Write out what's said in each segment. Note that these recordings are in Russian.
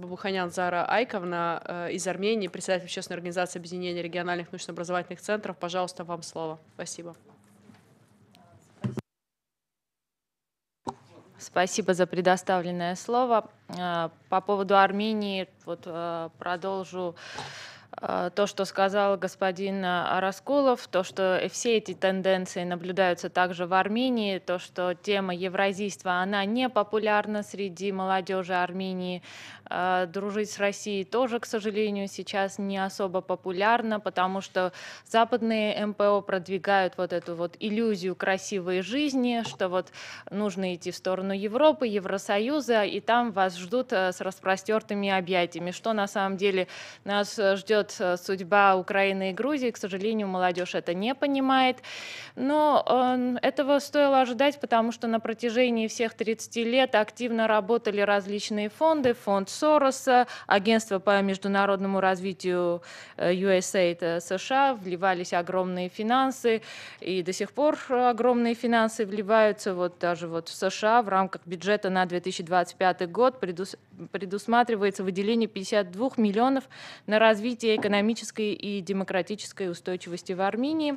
Бабуханян Зара Айковна э, из Армении, председатель общественной организации объединения региональных научно-образовательных центров. Пожалуйста, вам слово. Спасибо. Спасибо за предоставленное слово. Э, по поводу Армении вот, э, продолжу а, то, что сказал господин а, Расколов, то, что все эти тенденции наблюдаются также в Армении, то, что тема евразийства, она не популярна среди молодежи Армении. А, дружить с Россией тоже, к сожалению, сейчас не особо популярно, потому что западные МПО продвигают вот эту вот иллюзию красивой жизни, что вот нужно идти в сторону Европы, Евросоюза, и там вас ждут с распростертыми объятиями, что на самом деле нас ждет Э, судьба Украины и Грузии. К сожалению, молодежь это не понимает. Но эм, этого стоило ожидать, потому что на протяжении всех 30 лет активно работали различные фонды. Фонд Сороса, Агентство по международному развитию э, USAID э, США. Вливались огромные финансы. И до сих пор огромные финансы вливаются вот даже вот в США в рамках бюджета на 2025 год предусматривается выделение 52 миллионов на развитие развития экономической и демократической устойчивости в Армении.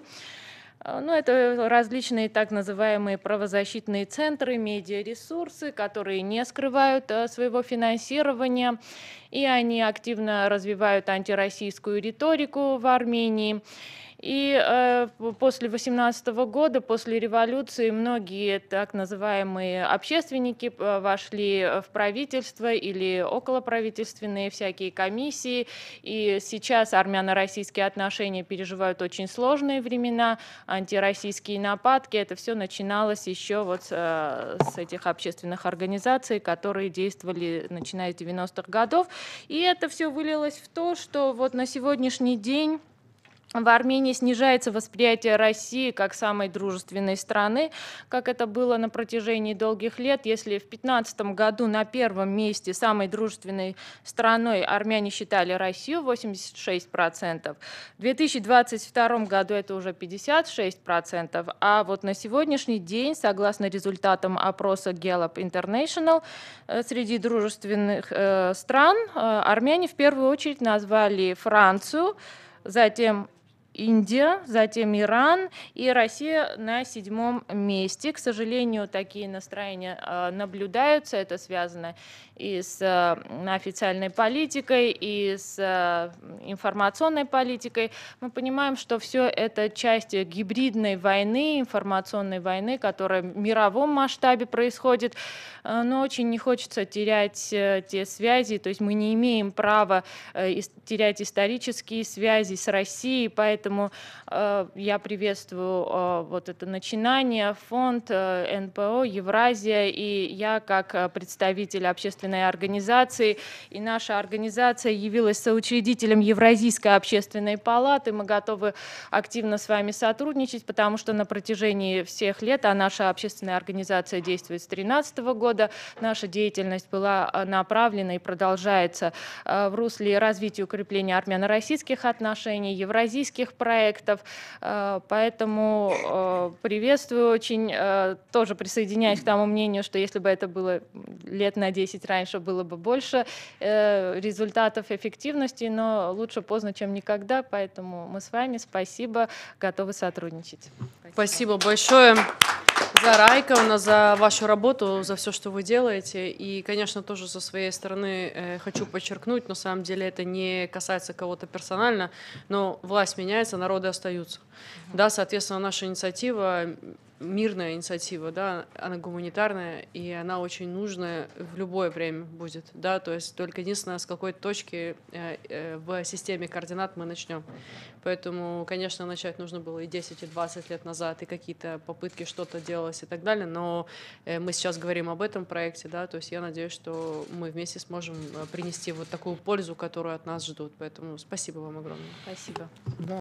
Э, ну, это различные так называемые правозащитные центры, медиаресурсы, которые не скрывают э, своего финансирования, и они активно развивают антироссийскую риторику в Армении. И э, после 18 года, после революции, многие так называемые общественники э, вошли в правительство или околоправительственные всякие комиссии. И сейчас армяно-российские отношения переживают очень сложные времена, антироссийские нападки. Это все начиналось еще вот с, э, с этих общественных организаций, которые действовали начиная с 90-х годов. И это все вылилось в то, что вот на сегодняшний день в Армении снижается восприятие России как самой дружественной страны, как это было на протяжении долгих лет. Если в 2015 году на первом месте самой дружественной страной армяне считали Россию 86%, в 2022 году это уже 56%, а вот на сегодняшний день, согласно результатам опроса Gallup International, э, среди дружественных э, стран э, армяне в первую очередь назвали Францию, затем Индия, затем Иран и Россия на седьмом месте. К сожалению, такие настроения э, наблюдаются. Это связано и с э, официальной политикой, и с э, информационной политикой. Мы понимаем, что все это часть гибридной войны, информационной войны, которая в мировом масштабе происходит. Но очень не хочется терять те связи, то есть мы не имеем права терять исторические связи с Россией, поэтому Поэтому э, я приветствую э, вот это начинание, фонд э, НПО Евразия, и я как э, представитель общественной организации, и наша организация явилась соучредителем Евразийской общественной палаты. Мы готовы активно с вами сотрудничать, потому что на протяжении всех лет, а наша общественная организация действует с 2013 года, наша деятельность была э, направлена и продолжается э, в русле развития и укрепления армяно-российских отношений, евразийских всех проектов. Э, поэтому э, приветствую очень, э, тоже присоединяюсь к тому мнению, что если бы это было лет на 10 раньше, было бы больше результатов эффективности, но лучше поздно, чем никогда. Поэтому мы с вами спасибо, готовы сотрудничать. Спасибо, спасибо большое за Райка, за вашу работу, за все, что вы делаете. И, конечно, тоже со своей стороны э, хочу подчеркнуть, на самом деле это не касается кого-то персонально, но власть меняется, народы остаются. Да, соответственно, наша инициатива мирная инициатива, да, она гуманитарная, и она очень нужная в любое время будет, да, то есть только единственное, с какой точки э, э, в системе координат мы начнем. Поэтому, конечно, начать нужно было и 10, и 20 лет назад, и какие-то попытки что-то делалось и так далее, но э, мы сейчас говорим об этом проекте, да, то есть я надеюсь, что мы вместе сможем принести вот такую пользу, которую от нас ждут, поэтому спасибо вам огромное. Спасибо.